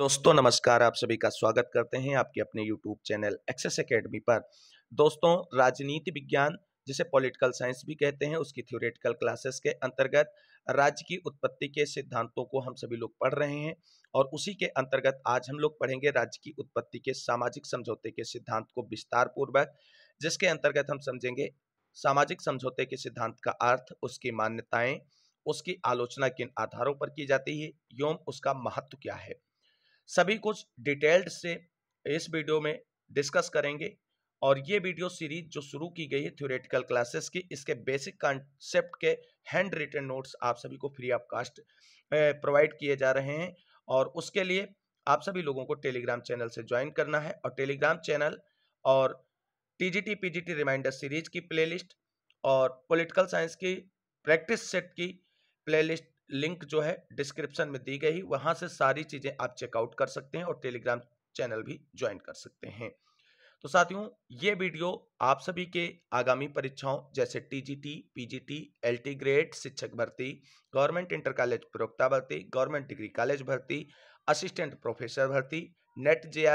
दोस्तों नमस्कार आप सभी का स्वागत करते हैं आपके अपने यूट्यूब चैनल एक्सेस एकेडमी पर दोस्तों राजनीति विज्ञान जिसे पॉलिटिकल साइंस भी कहते हैं उसकी थ्योरेटिकल क्लासेस के अंतर्गत राज्य की उत्पत्ति के सिद्धांतों को हम सभी लोग पढ़ रहे हैं और उसी के अंतर्गत आज हम लोग पढ़ेंगे राज्य की उत्पत्ति के सामाजिक समझौते के सिद्धांत को विस्तार पूर्वक जिसके अंतर्गत हम समझेंगे सामाजिक समझौते के सिद्धांत का अर्थ उसकी मान्यताएं उसकी आलोचना किन आधारों पर की जाती है एवं उसका महत्व क्या है सभी कुछ डिटेल्ड से इस वीडियो में डिस्कस करेंगे और ये वीडियो सीरीज जो शुरू की गई है थ्योरेटिकल क्लासेस की इसके बेसिक कॉन्सेप्ट के हैंड रिटन नोट्स आप सभी को फ्री ऑफ कास्ट प्रोवाइड किए जा रहे हैं और उसके लिए आप सभी लोगों को टेलीग्राम चैनल से ज्वाइन करना है और टेलीग्राम चैनल और टीजीटी पीजीटी रिमाइंडर सीरीज की प्लेलिस्ट और पॉलिटिकल साइंस की प्रैक्टिस सेट की प्लेलिस्ट लिंक जो है डिस्क्रिप्शन में दी गई वहां से सारी चीज़ें आप चेकआउट कर सकते हैं और टेलीग्राम चैनल भी ज्वाइन कर सकते हैं तो साथियों ये वीडियो आप सभी के आगामी परीक्षाओं जैसे टीजीटी, पीजीटी, एलटी ग्रेड शिक्षक भर्ती गवर्नमेंट इंटर कॉलेज प्रवक्ता भर्ती गवर्नमेंट डिग्री कॉलेज भर्ती असिस्टेंट प्रोफेसर भर्ती नेट जे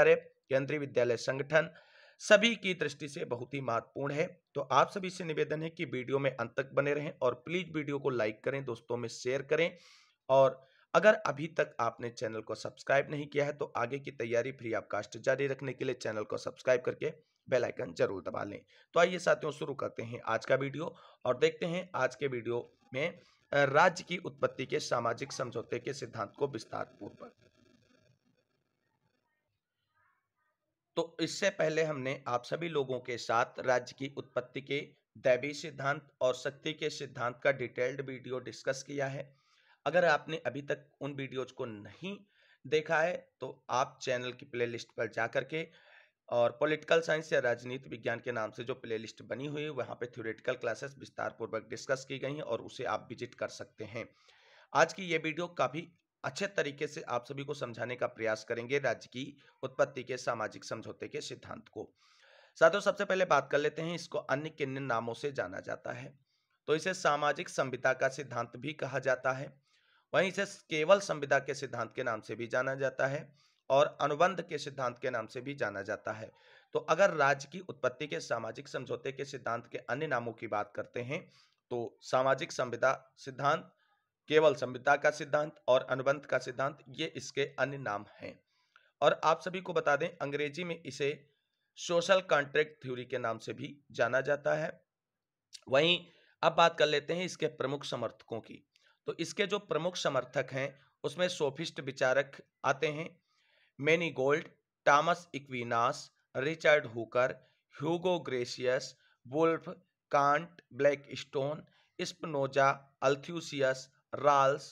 केंद्रीय विद्यालय संगठन सभी की दृष्टि से बहुत ही महत्वपूर्ण है तो आप सभी से निवेदन है कि वीडियो में अंत तक बने रहें और प्लीज वीडियो को लाइक करें दोस्तों में शेयर करें और अगर अभी तक आपने चैनल को सब्सक्राइब नहीं किया है तो आगे की तैयारी फ्री आप कास्ट जारी रखने के लिए चैनल को सब्सक्राइब करके बेल आइकन जरूर दबा लें तो आइए साथियों शुरू करते हैं आज का वीडियो और देखते हैं आज के वीडियो में राज्य की उत्पत्ति के सामाजिक समझौते के सिद्धांत को विस्तार पूर्वक तो इससे पहले हमने आप सभी लोगों के साथ राज्य की उत्पत्ति के दैवी सिद्धांत और शक्ति के सिद्धांत का डिटेल्ड वीडियो डिस्कस किया है अगर आपने अभी तक उन वीडियोज को नहीं देखा है तो आप चैनल की प्लेलिस्ट पर जा करके और पॉलिटिकल साइंस या राजनीति विज्ञान के नाम से जो प्लेलिस्ट बनी हुई है वहाँ पे थ्योरेटिकल क्लासेस विस्तार पूर्वक डिस्कस की गई हैं और उसे आप विजिट कर सकते हैं आज की ये वीडियो काफ़ी अच्छे तरीके से आप सभी को समझाने का प्रयास करेंगे राज्य की उत्पत्ति के सामाजिक समझौते के सिद्धांत को साथियों सबसे पहले बात कर लेते हैं इसको अन्य किन नामों से जाना जाता है तो इसे सामाजिक संविदा का सिद्धांत भी कहा जाता है वहीं इसे केवल संविदा के सिद्धांत के नाम से भी जाना जाता है और अनुबंध के सिद्धांत के नाम से भी जाना जाता है तो अगर राज्य की उत्पत्ति के सामाजिक समझौते के सिद्धांत के अन्य नामों की बात करते हैं तो सामाजिक संविदा सिद्धांत केवल संविदा का सिद्धांत और अनुबंध का सिद्धांत ये इसके अन्य नाम हैं और आप सभी को बता दें अंग्रेजी में इसे सोशल कॉन्ट्रैक्ट थ्योरी के नाम से भी जाना जाता है वहीं अब बात कर लेते हैं इसके प्रमुख समर्थकों की तो इसके जो प्रमुख समर्थक हैं उसमें सोफिस्ट विचारक आते हैं Manegold Thomas Aquinas Richard Hooker Hugo Grotius Wolff Kant Blackstone Spinoza Althusius Rawls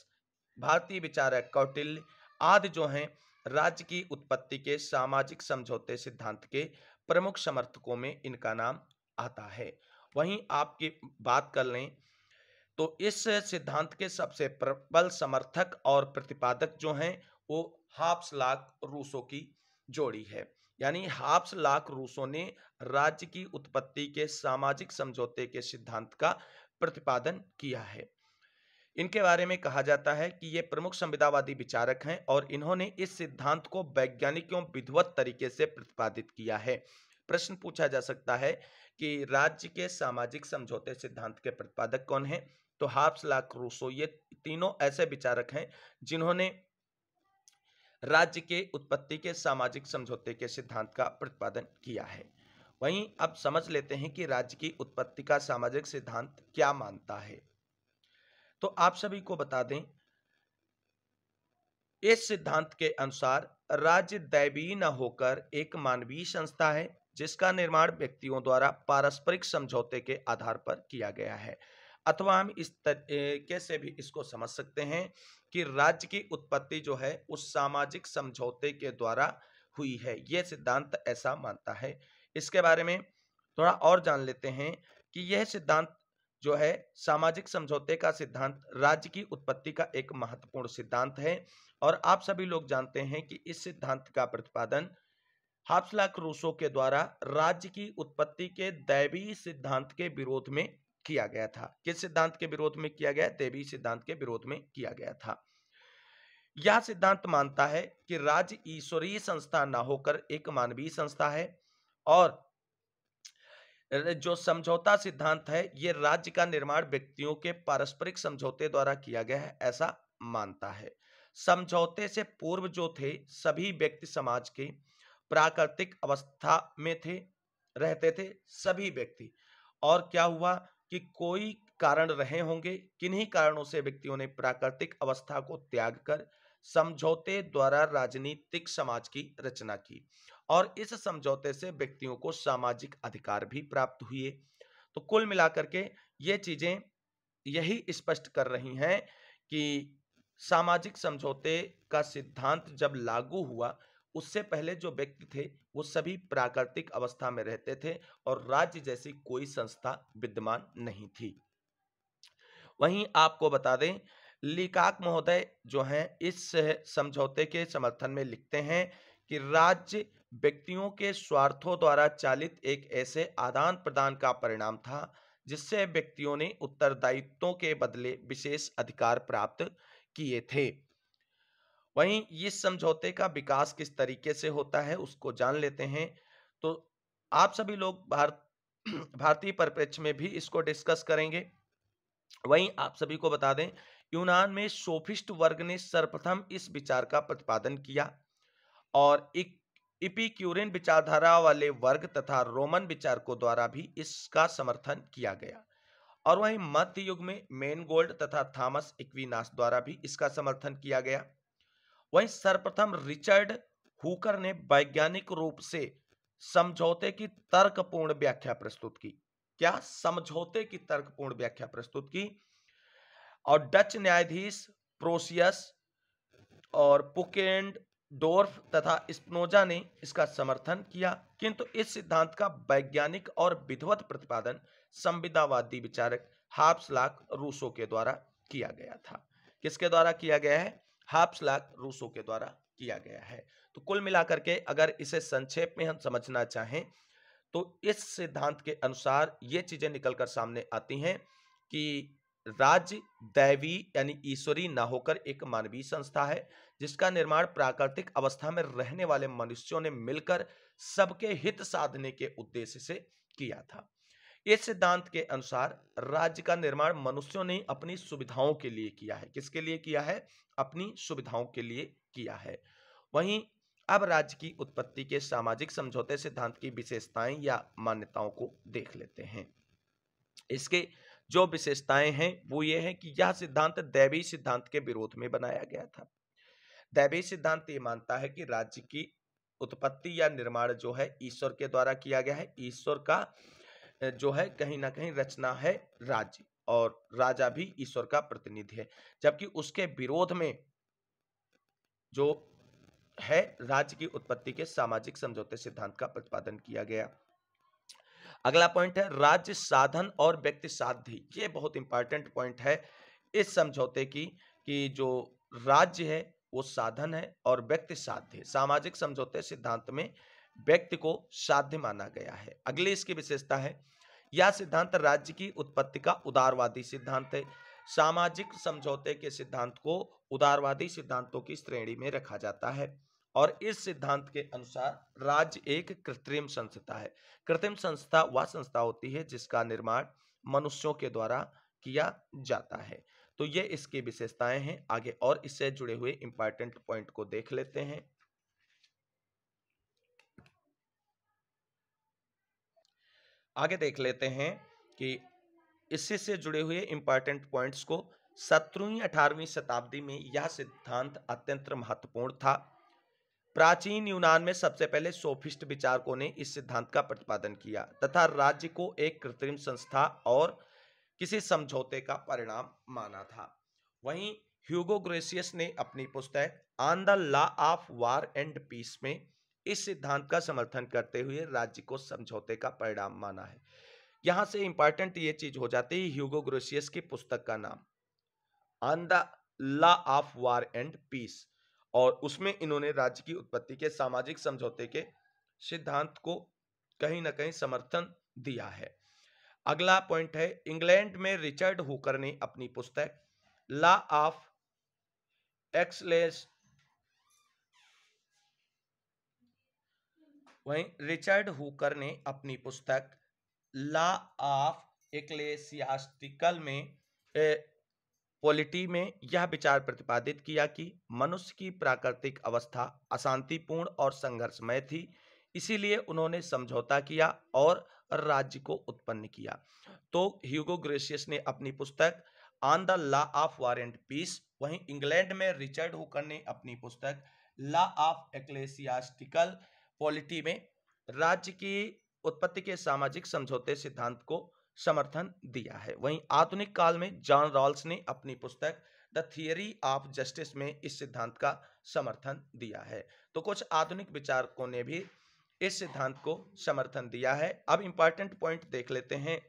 भारतीय विचारक कौटिल्य आदि जो हैं राज्य की उत्पत्ति के सामाजिक समझौते सिद्धांत के प्रमुख समर्थकों में इनका नाम आता है वहीं आपकी बात कर लें तो इस सिद्धांत के सबसे प्रबल समर्थक और प्रतिपादक जो हैं वो हाफ्स लाख रूसों की जोड़ी है यानी हाफ्स लाख रूसों ने राज्य की उत्पत्ति के सामाजिक समझौते के सिद्धांत का प्रतिपादन किया है इनके बारे में कहा जाता है कि ये प्रमुख संविदावादी विचारक हैं और इन्होंने इस सिद्धांत को वैज्ञानिक एवं विधिवत तरीके से प्रतिपादित किया है प्रश्न पूछा जा सकता है कि राज्य के सामाजिक समझौते सिद्धांत के प्रतिपादक कौन हैं तो हाफ्स लाख रूसो ये तीनों ऐसे विचारक हैं जिन्होंने राज्य के उत्पत्ति के सामाजिक समझौते के सिद्धांत का प्रतिपादन किया है वहीं अब समझ लेते हैं कि राज्य की उत्पत्ति का सामाजिक सिद्धांत क्या मानता है तो आप सभी को बता दें इस सिद्धांत के अनुसार राज्य दैवीय न होकर एक मानवीय संस्था है जिसका निर्माण व्यक्तियों द्वारा पारस्परिक समझौते के आधार पर किया गया है अथवा हम इस तरीके से भी इसको समझ सकते हैं कि राज्य की उत्पत्ति जो है उस सामाजिक समझौते के द्वारा हुई है यह सिद्धांत ऐसा मानता है इसके बारे में थोड़ा और जान लेते हैं कि यह सिद्धांत जो है सामाजिक समझौते का सिद्धांत राज्य की उत्पत्ति का एक महत्वपूर्ण सिद्धांत है और आप सभी लोग जानते हैं कि इस सिद्धांत का प्रतिपादन हाफलाक रूसो के द्वारा राज्य की उत्पत्ति के दैवी सिद्धांत के विरोध में किया गया था किस सिद्धांत के विरोध में किया गया दैवी सिद्धांत के विरोध में किया गया था यह सिद्धांत मानता है कि राज्य ईश्वरीय संस्था ना होकर एक मानवीय संस्था है और जो समझौता सिद्धांत है ये राज्य का निर्माण व्यक्तियों के पारस्परिक समझौते द्वारा किया गया है ऐसा मानता है समझौते से पूर्व जो थे सभी व्यक्ति समाज के प्राकृतिक अवस्था में थे रहते थे सभी व्यक्ति और क्या हुआ कि कोई कारण रहे होंगे किन्हीं कारणों से व्यक्तियों ने प्राकृतिक अवस्था को त्याग कर समझौते द्वारा राजनीतिक समाज की रचना की और इस समझौते से व्यक्तियों को सामाजिक अधिकार भी प्राप्त हुए तो कुल मिलाकर के ये चीज़ें यही स्पष्ट कर रही हैं कि सामाजिक समझौते का सिद्धांत जब लागू हुआ उससे पहले जो व्यक्ति थे वो सभी प्राकृतिक अवस्था में रहते थे और राज्य जैसी कोई संस्था विद्यमान नहीं थी वहीं आपको बता दें लिकाक महोदय जो हैं इस समझौते के समर्थन में लिखते हैं कि राज्य व्यक्तियों के स्वार्थों द्वारा चालित एक ऐसे आदान प्रदान का परिणाम था जिससे व्यक्तियों ने उत्तरदायित्वों के बदले विशेष अधिकार प्राप्त किए थे वहीं इस समझौते का विकास किस तरीके से होता है उसको जान लेते हैं तो आप सभी लोग भारत भारतीय परिप्रेक्ष्य में भी इसको डिस्कस करेंगे वहीं आप सभी को बता दें यूनान में सोफिस्ट वर्ग ने सर्वप्रथम इस विचार का प्रतिपादन किया और एक इपिक्यूरियन विचारधारा वाले वर्ग तथा रोमन विचारकों द्वारा भी इसका समर्थन किया गया और वहीं मध्य युग में मेन गोल्ड तथा थॉमस इक्विनास द्वारा भी इसका समर्थन किया गया वहीं सर्वप्रथम रिचर्ड हुकर ने वैज्ञानिक रूप से समझौते की तर्कपूर्ण व्याख्या प्रस्तुत की क्या समझौते की तर्कपूर्ण व्याख्या प्रस्तुत की और डच न्यायाधीश प्रोसियस और पुकेंड डोर्फ तथा स्पनोजा ने इसका समर्थन किया किंतु इस सिद्धांत का वैज्ञानिक और विधवत प्रतिपादन संविदावादी विचारक हाप्सलाक रूसो के द्वारा किया गया था किसके द्वारा किया गया है हाप्सलाक रूसो के द्वारा किया गया है तो कुल मिलाकर के अगर इसे संक्षेप में हम समझना चाहें तो इस सिद्धांत के अनुसार ये चीज़ें निकलकर सामने आती हैं कि राज्य दैवी यानी ईश्वरी न होकर एक मानवीय संस्था है जिसका निर्माण प्राकृतिक अवस्था में रहने वाले मनुष्यों ने मिलकर सबके हित साधने के उद्देश्य से किया था इस सिद्धांत के अनुसार राज्य का निर्माण मनुष्यों ने अपनी सुविधाओं के लिए किया है किसके लिए किया है अपनी सुविधाओं के लिए किया है वहीं अब राज्य की उत्पत्ति के सामाजिक समझौते सिद्धांत की विशेषताएं या मान्यताओं को देख लेते हैं इसके जो विशेषताएं हैं वो ये है कि यह सिद्धांत दैवी सिद्धांत के विरोध में बनाया गया था दैवी सिद्धांत ये मानता है कि राज्य की उत्पत्ति या निर्माण जो है ईश्वर के द्वारा किया गया है ईश्वर का जो है कहीं ना कहीं रचना है राज्य और राजा भी ईश्वर का प्रतिनिधि है जबकि उसके विरोध में जो है राज्य की उत्पत्ति के सामाजिक समझौते सिद्धांत का प्रतिपादन किया गया अगला पॉइंट है राज्य साधन और व्यक्ति साध्य ये बहुत इंपॉर्टेंट पॉइंट है इस समझौते की कि जो राज्य है वो साधन है और व्यक्ति साध्य सामाजिक समझौते सिद्धांत में व्यक्ति को साध्य माना गया है अगली इसकी विशेषता है यह सिद्धांत राज्य की उत्पत्ति का उदारवादी सिद्धांत है सामाजिक समझौते के सिद्धांत को उदारवादी सिद्धांतों की श्रेणी में रखा जाता है और इस सिद्धांत के अनुसार राज्य एक कृत्रिम संस्था है कृत्रिम संस्था वह संस्था होती है जिसका निर्माण मनुष्यों के द्वारा किया जाता है तो ये इसकी विशेषताएं हैं आगे और इससे जुड़े हुए इंपॉर्टेंट पॉइंट को देख लेते हैं आगे देख लेते हैं कि इससे से जुड़े हुए इंपॉर्टेंट पॉइंट्स को सत्रहवीं अठारहवीं शताब्दी में यह सिद्धांत अत्यंत महत्वपूर्ण था प्राचीन यूनान में सबसे पहले सोफिस्ट विचारकों ने इस सिद्धांत का प्रतिपादन किया तथा राज्य को एक कृत्रिम संस्था और किसी समझौते का परिणाम माना था वहीं ह्यूगो ग्रेसियस ने अपनी पुस्तक on the law of war and peace में इस सिद्धांत का समर्थन करते हुए राज्य को समझौते का परिणाम माना है यहां से इंपॉर्टेंट ये चीज हो जाती है ह्यूगो ग्रेसियस की पुस्तक का नाम on the law of war and peace और उसमें इन्होंने राज्य की उत्पत्ति के सामाजिक समझौते के सिद्धांत को कहीं ना कहीं समर्थन दिया है अगला पॉइंट है इंग्लैंड में रिचर्ड हुकर ने अपनी पुस्तक ला ऑफ एक्सलेस वहीं रिचर्ड हुकर ने अपनी पुस्तक ला ऑफ एक्लेसियास्टिकल में पॉलिटी में यह विचार प्रतिपादित किया कि मनुष्य की प्राकृतिक अवस्था अशांतिपूर्ण और संघर्षमय थी इसीलिए उन्होंने समझौता किया और राज्य को उत्पन्न किया तो ह्यूगो ग्रेसियस ने अपनी पुस्तक on the law of war and peace वहीं इंग्लैंड में रिचर्ड हुकर ने अपनी पुस्तक लॉ ऑफ एक्लेसियास्टिकल पॉलिटी में राज्य की उत्पत्ति के सामाजिक समझौते सिद्धांत को समर्थन दिया है वहीं आधुनिक काल में जॉन रॉल्स ने अपनी पुस्तक द थियरी ऑफ जस्टिस में इस सिद्धांत का समर्थन दिया है तो कुछ आधुनिक विचारकों ने भी इस सिद्धांत को समर्थन दिया है अब इंपॉर्टेंट पॉइंट देख लेते हैं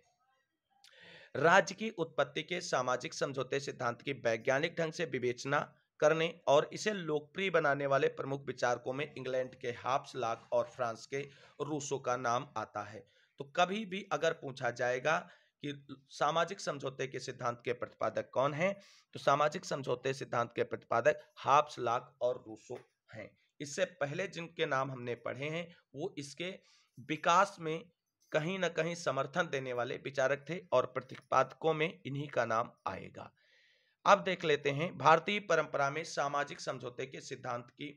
राज्य की उत्पत्ति के सामाजिक समझौते सिद्धांत की वैज्ञानिक ढंग से विवेचना करने और इसे लोकप्रिय बनाने वाले प्रमुख विचारकों में इंग्लैंड के हाप्स लाक और फ्रांस के रूसो का नाम आता है तो कभी भी अगर पूछा जाएगा कि सामाजिक समझौते के सिद्धांत के प्रतिपादक कौन हैं तो सामाजिक समझौते सिद्धांत के प्रतिपादक हाब्स लाक और रूसो हैं इससे पहले जिनके नाम हमने पढ़े हैं वो इसके विकास में कहीं ना कहीं समर्थन देने वाले विचारक थे और प्रतिपादकों में इन्हीं का नाम आएगा अब देख लेते हैं भारतीय परंपरा में सामाजिक समझौते के सिद्धांत की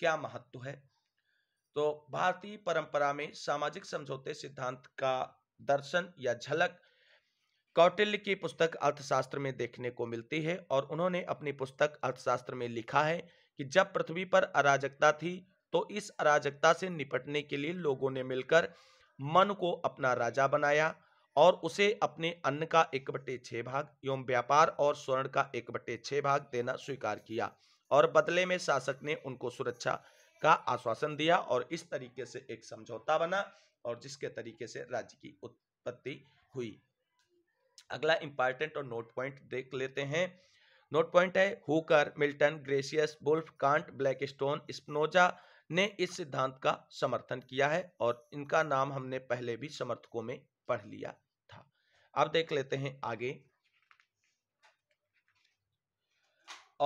क्या महत्व है तो भारतीय परंपरा में सामाजिक समझौते सिद्धांत का दर्शन या झलक कौटिल्य की पुस्तक अर्थशास्त्र में देखने को मिलती है और उन्होंने अपनी पुस्तक अर्थशास्त्र में लिखा है कि जब पृथ्वी पर अराजकता थी तो इस अराजकता से निपटने के लिए लोगों ने मिलकर मन को अपना राजा बनाया और उसे अपने अन्न का एक बटे छः भाग एवं व्यापार और स्वर्ण का एक बटे छः भाग देना स्वीकार किया और बदले में शासक ने उनको सुरक्षा का आश्वासन दिया और इस तरीके से एक समझौता बना और जिसके तरीके से राज्य की उत्पत्ति हुई अगला इंपॉर्टेंट और नोट पॉइंट देख लेते हैं नोट पॉइंट है Hooker Milton Grotius Wolff Kant Blackstone Spinoza ने इस सिद्धांत का समर्थन किया है और इनका नाम हमने पहले भी समर्थकों में पढ़ लिया था अब देख लेते हैं आगे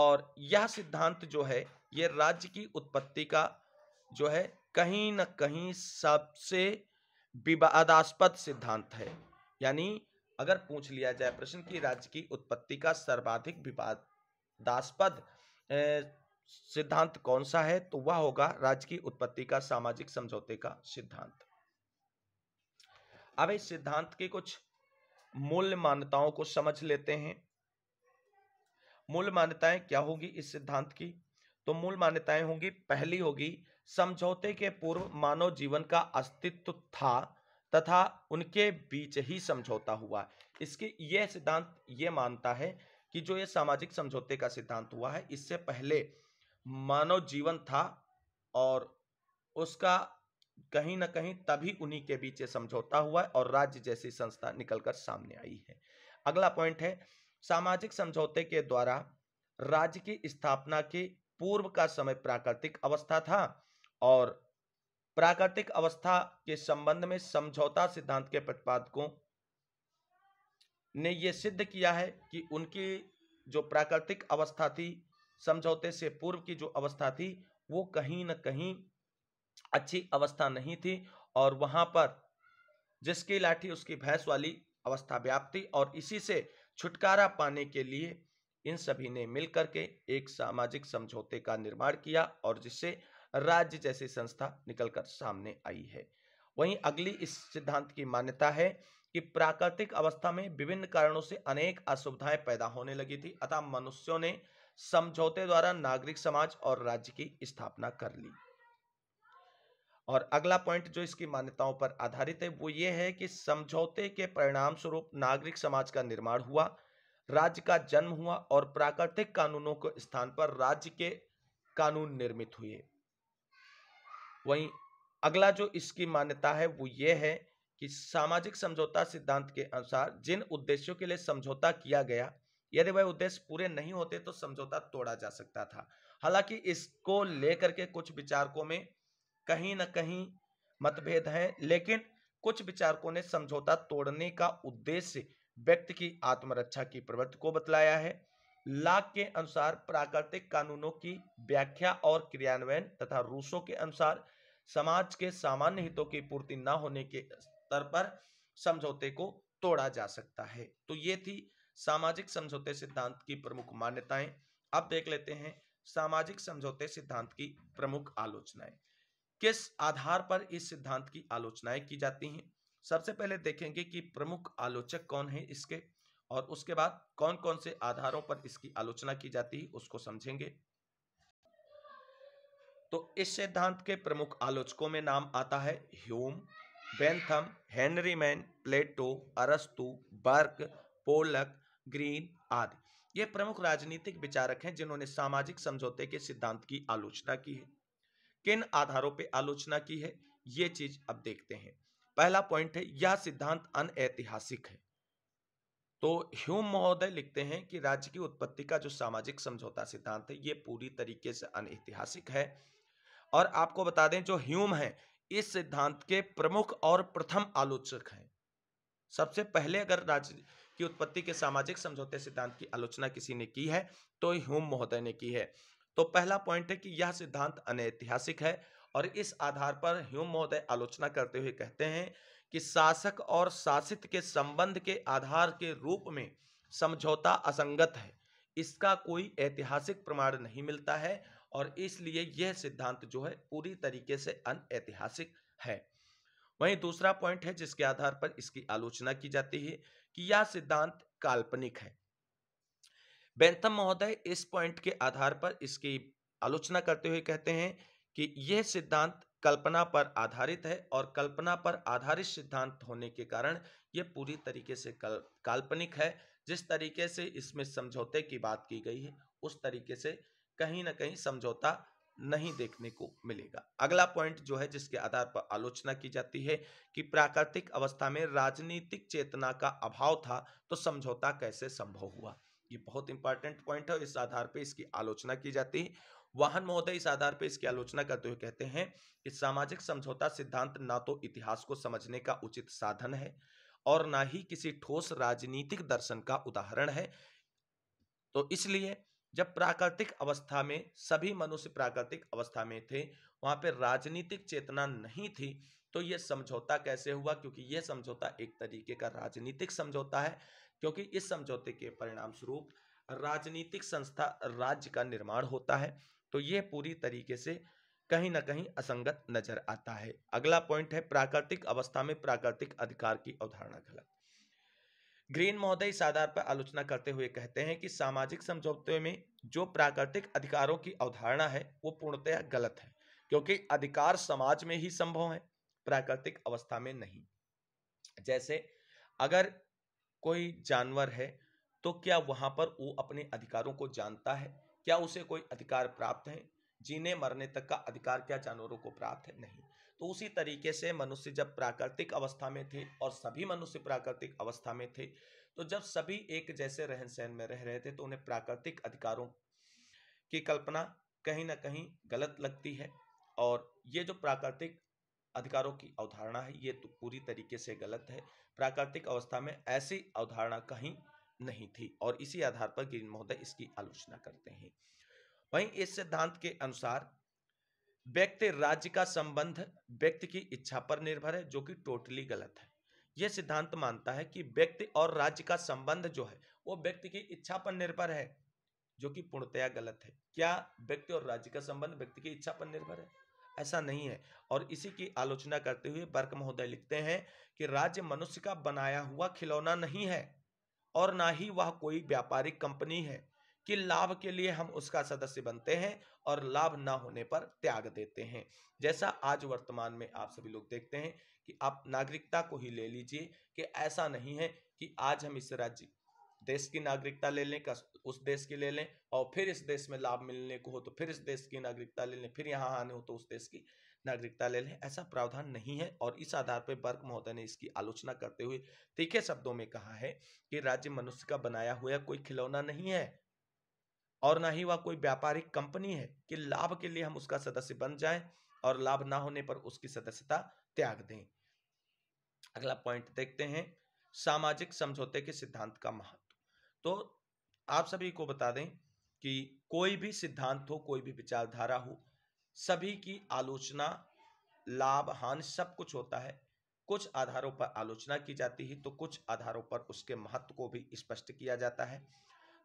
और यह सिद्धांत जो है ये राज्य की उत्पत्ति का जो है कहीं न कहीं सबसे विवादास्पद सिद्धांत है यानी अगर पूछ लिया जाए प्रश्न की राज्य की उत्पत्ति का सर्वाधिक विवादास्पद सिद्धांत कौन सा है तो वह होगा राज्य की उत्पत्ति का सामाजिक समझौते का सिद्धांत अब इस सिद्धांत के कुछ मूल मान्यताओं को समझ लेते हैं मूल मान्यताएं क्या होगी इस सिद्धांत की तो मूल मान्यताएं होंगी पहली होगी समझौते के पूर्व मानव जीवन का अस्तित्व था तथा उनके बीच ही समझौता हुआ इसके ये सिद्धांत ये मानता है कि जो ये सामाजिक समझौते का सिद्धांत हुआ है इससे पहले मानव जीवन था और उसका कहीं ना कहीं तभी उन्हीं के बीच ये समझौता हुआ है और राज्य जैसी संस्था निकलकर सामने आई है अगला पॉइंट है सामाजिक समझौते के द्वारा राज्य की स्थापना के पूर्व का समय प्राकृतिक अवस्था था और प्राकृतिक अवस्था के संबंध में समझौता सिद्धांत के प्रतिपादकों ने यह सिद्ध किया है कि उनकी जो प्राकृतिक अवस्था थी समझौते से पूर्व की जो अवस्था थी वो कहीं ना कहीं अच्छी अवस्था नहीं थी और वहां पर जिसकी लाठी उसकी भैंस वाली अवस्था व्याप्ति और इसी से छुटकारा पाने के लिए इन सभी ने मिलकर के एक सामाजिक समझौते का निर्माण किया और जिससे राज्य जैसी संस्था निकलकर सामने आई है वहीं अगली इस सिद्धांत की मान्यता है कि प्राकृतिक अवस्था में विभिन्न कारणों से अनेक असुविधाएं पैदा होने लगी थी अतः मनुष्यों ने समझौते द्वारा नागरिक समाज और राज्य की स्थापना कर ली और अगला पॉइंट जो इसकी मान्यताओं पर आधारित है वो ये है कि समझौते के परिणाम स्वरूप नागरिक समाज का निर्माण हुआ राज्य का जन्म हुआ और प्राकृतिक कानूनों के स्थान पर राज्य के कानून निर्मित हुए वहीं अगला जो इसकी मान्यता है वो ये है कि सामाजिक समझौता सिद्धांत के अनुसार जिन उद्देश्यों के लिए समझौता किया गया यदि वह उद्देश्य पूरे नहीं होते तो समझौता तोड़ा जा सकता था हालांकि इसको लेकर के कुछ विचारकों में कहीं ना कहीं मतभेद हैं लेकिन कुछ विचारकों ने समझौता तोड़ने का उद्देश्य व्यक्ति की आत्मरक्षा की प्रवृत्ति को बतलाया है लाग के अनुसार प्राकृतिक कानूनों की व्याख्या और क्रियान्वयन तथा रूसों के अनुसार समाज के सामान्य हितों की पूर्ति न होने के स्तर पर समझौते को तोड़ा जा सकता है तो ये थी सामाजिक समझौते सिद्धांत की प्रमुख मान्यताएं अब देख लेते हैं सामाजिक समझौते सिद्धांत की प्रमुख आलोचनाएं किस आधार पर इस सिद्धांत की आलोचनाएं की जाती हैं सबसे पहले देखेंगे कि प्रमुख आलोचक कौन है इसके और उसके बाद कौन कौन से आधारों पर इसकी आलोचना की जाती है उसको समझेंगे तो इस सिद्धांत के प्रमुख आलोचकों में नाम आता है ह्यूम बेंथम हेनरीमैन प्लेटो अरस्तु बर्क पोलक ग्रीन आदि ये प्रमुख राजनीतिक विचारक हैं जिन्होंने सामाजिक समझौते के सिद्धांत की आलोचना की है किन आधारों पर आलोचना की है ये चीज अब देखते हैं पहला पॉइंट है यह सिद्धांत अनैतिहासिक है तो ह्यूम महोदय लिखते हैं कि राज्य की उत्पत्ति का जो सामाजिक समझौता सिद्धांत है ये पूरी तरीके से अनैतिहासिक है और आपको बता दें जो ह्यूम है इस सिद्धांत के प्रमुख और प्रथम आलोचक हैं सबसे पहले अगर राज्य की उत्पत्ति के सामाजिक समझौते सिद्धांत की आलोचना किसी ने की है तो ह्यूम महोदय ने की है तो पहला पॉइंट है कि यह सिद्धांत अनैतिहासिक है और इस आधार पर ह्यूम महोदय आलोचना करते हुए कहते हैं कि शासक और शासित के संबंध के आधार के रूप में समझौता असंगत है इसका कोई ऐतिहासिक प्रमाण नहीं मिलता है और इसलिए यह सिद्धांत जो है पूरी तरीके से अनऐतिहासिक है वहीं दूसरा पॉइंट है जिसके आधार पर इसकी आलोचना की जाती है कि यह सिद्धांत काल्पनिक है बेंथम महोदय इस पॉइंट के आधार पर इसकी आलोचना करते हुए कहते हैं कि यह सिद्धांत कल्पना पर आधारित है और कल्पना पर आधारित सिद्धांत होने के कारण यह पूरी तरीके से कल, काल्पनिक है जिस तरीके से इसमें समझौते की बात की गई है उस तरीके से कहीं ना कहीं समझौता नहीं देखने को मिलेगा अगला पॉइंट जो है जिसके आधार पर आलोचना की जाती है कि प्राकृतिक अवस्था में राजनीतिक चेतना का अभाव था तो समझौता कैसे संभव हुआ ये बहुत इंपॉर्टेंट पॉइंट है इस आधार पर इसकी आलोचना की जाती है वाहन महोदय इस आधार पर इसकी आलोचना करते हुए कहते हैं कि सामाजिक समझौता सिद्धांत ना तो इतिहास को समझने का उचित साधन है और ना ही किसी ठोस राजनीतिक दर्शन का उदाहरण है तो इसलिए जब प्राकृतिक अवस्था में सभी मनुष्य प्राकृतिक अवस्था में थे वहां पर राजनीतिक चेतना नहीं थी तो यह समझौता कैसे हुआ क्योंकि यह समझौता एक तरीके का राजनीतिक समझौता है क्योंकि इस समझौते के परिणाम स्वरूप राजनीतिक संस्था राज्य का निर्माण होता है तो ये पूरी तरीके से कहीं ना कहीं असंगत नजर आता है अगला पॉइंट है प्राकृतिक अवस्था में प्राकृतिक अधिकार की अवधारणा गलत ग्रीन महोदय इस आधार पर आलोचना करते हुए कहते हैं कि सामाजिक समझौते में जो प्राकृतिक अधिकारों की अवधारणा है वो पूर्णतया गलत है क्योंकि अधिकार समाज में ही संभव है प्राकृतिक अवस्था में नहीं जैसे अगर कोई जानवर है तो क्या वहां पर वो अपने अधिकारों को जानता है क्या उसे कोई अधिकार प्राप्त है जीने मरने तक का अधिकार क्या जानवरों को प्राप्त है नहीं तो उसी तरीके से मनुष्य जब प्राकृतिक अवस्था में थे और सभी मनुष्य प्राकृतिक अवस्था में थे तो जब सभी एक जैसे रहन सहन में रह रहे थे तो उन्हें प्राकृतिक अधिकारों की कल्पना कहीं ना कहीं गलत लगती है और ये जो प्राकृतिक अधिकारों की अवधारणा है ये तो पूरी तरीके से गलत है प्राकृतिक अवस्था में ऐसी अवधारणा कहीं नहीं थी और इसी आधार पर गिरीन महोदय इसकी आलोचना करते हैं वहीं इस सिद्धांत के अनुसार व्यक्ति राज्य का संबंध व्यक्ति की इच्छा पर निर्भर है जो कि टोटली गलत है यह सिद्धांत मानता है कि व्यक्ति और राज्य का संबंध जो है वो व्यक्ति की इच्छा पर निर्भर है जो कि पूर्णतया गलत है क्या व्यक्ति और राज्य का संबंध व्यक्ति की इच्छा पर निर्भर है ऐसा नहीं है और इसी की आलोचना करते हुए बर्क महोदय लिखते हैं कि राज्य मनुष्य का बनाया हुआ खिलौना नहीं है और ना ही वह कोई व्यापारिक कंपनी है कि लाभ के लिए हम उसका सदस्य बनते हैं और लाभ ना होने पर त्याग देते हैं जैसा आज वर्तमान में आप सभी लोग देखते हैं कि आप नागरिकता को ही ले लीजिए कि ऐसा नहीं है कि आज हम इस राज्य देश की नागरिकता ले लें उस देश की ले लें और फिर इस देश में लाभ मिलने को हो तो फिर इस देश की नागरिकता ले लें फिर यहाँ आने हो तो उस देश की नागरिकता ले लें ऐसा प्रावधान नहीं है और इस आधार पर बर्क महोदय ने इसकी आलोचना करते हुए तीखे शब्दों में कहा है कि राज्य मनुष्य का बनाया हुआ कोई खिलौना नहीं है और ना ही वह कोई व्यापारिक कंपनी है कि लाभ के लिए हम उसका सदस्य बन जाएं और लाभ ना होने पर उसकी सदस्यता त्याग दें अगला पॉइंट देखते हैं सामाजिक समझौते के सिद्धांत का महत्व तो आप सभी को बता दें कि कोई भी सिद्धांत हो कोई भी विचारधारा हो सभी की आलोचना लाभ हानि सब कुछ होता है कुछ आधारों पर आलोचना की जाती है तो कुछ आधारों पर उसके महत्व को भी स्पष्ट किया जाता है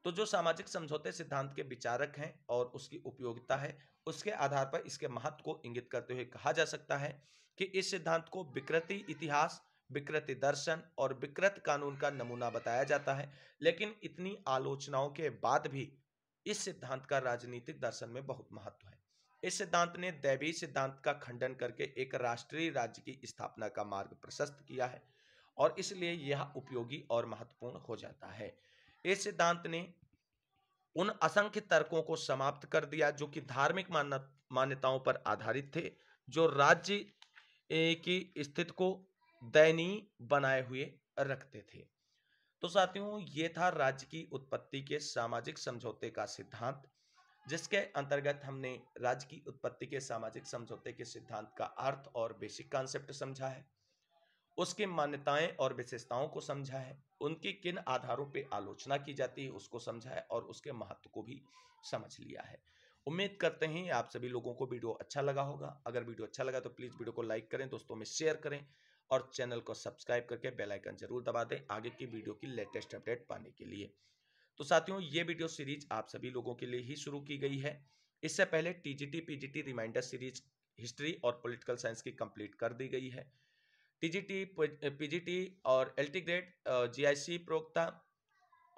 तो जो सामाजिक समझौते सिद्धांत के विचारक हैं और उसकी उपयोगिता है उसके आधार पर इसके महत्व को इंगित करते हुए कहा जा सकता है कि इस सिद्धांत को विकृति इतिहास विकृति दर्शन और विकृत कानून का नमूना बताया जाता है लेकिन इतनी आलोचनाओं के बाद भी इस सिद्धांत का राजनीतिक दर्शन में बहुत महत्व है इस सिद्धांत ने दैवी सिद्धांत का खंडन करके एक राष्ट्रीय राज्य की स्थापना का मार्ग प्रशस्त किया है और इसलिए यह उपयोगी और महत्वपूर्ण हो जाता है इस सिद्धांत ने उन असंख्य तर्कों को समाप्त कर दिया जो कि धार्मिक मान्यताओं पर आधारित थे जो राज्य की स्थिति को दयनीय बनाए हुए रखते थे तो साथियों ये था राज्य की उत्पत्ति के सामाजिक समझौते का सिद्धांत जिसके अंतर्गत हमने राज्य की उत्पत्ति के सामाजिक समझौते के सिद्धांत का अर्थ और बेसिक कॉन्सेप्ट समझा है उसकी मान्यताएं और विशेषताओं को समझा है उनकी किन आधारों पर आलोचना की जाती है उसको समझा है और उसके महत्व को भी समझ लिया है उम्मीद करते हैं आप सभी लोगों को वीडियो अच्छा लगा होगा अगर वीडियो अच्छा लगा तो प्लीज़ वीडियो को लाइक करें दोस्तों में शेयर करें और चैनल को सब्सक्राइब करके बेल आइकन जरूर दबा दें आगे की वीडियो की लेटेस्ट अपडेट पाने के लिए तो साथियों ये वीडियो सीरीज आप सभी लोगों के लिए ही शुरू की गई है इससे पहले TGT PGT reminder series history और पॉलिटिकल साइंस की कंप्लीट कर दी गई है टीजीटी पीजीटी और एलटी ग्रेड जीआईसी प्रोक्ता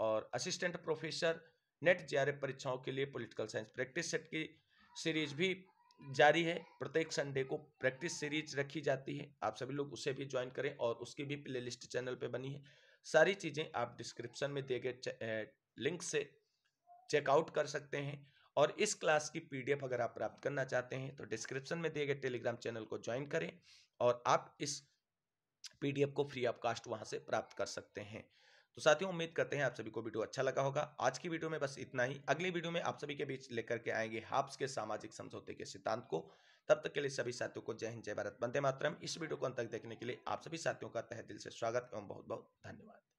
और असिस्टेंट प्रोफेसर नेट जे परीक्षाओं के लिए पॉलिटिकल साइंस प्रैक्टिस सेट की सीरीज भी जारी है प्रत्येक संडे को प्रैक्टिस सीरीज रखी जाती है आप सभी लोग उसे भी ज्वाइन करें और उसकी भी प्लेलिस्ट चैनल पे बनी है सारी चीज़ें आप डिस्क्रिप्शन में दिए गए लिंक से चेकआउट कर सकते हैं और इस क्लास की पीडीएफ अगर आप प्राप्त करना चाहते हैं तो डिस्क्रिप्शन में दिए गए टेलीग्राम चैनल को ज्वाइन करें और आप इस पीडीएफ को फ्री ऑफ कास्ट वहां से प्राप्त कर सकते हैं तो साथियों उम्मीद करते हैं आप सभी को वीडियो अच्छा लगा होगा आज की वीडियो में बस इतना ही अगली वीडियो में आप सभी के बीच लेकर के आएंगे हाप्स के सामाजिक समझौते के सिद्धांत को तब तक के लिए सभी साथियों को जय हिंद जय भारत बंदे मातरम इस वीडियो को अंत तक देखने के लिए आप सभी साथियों का तह दिल से स्वागत एवं बहुत बहुत धन्यवाद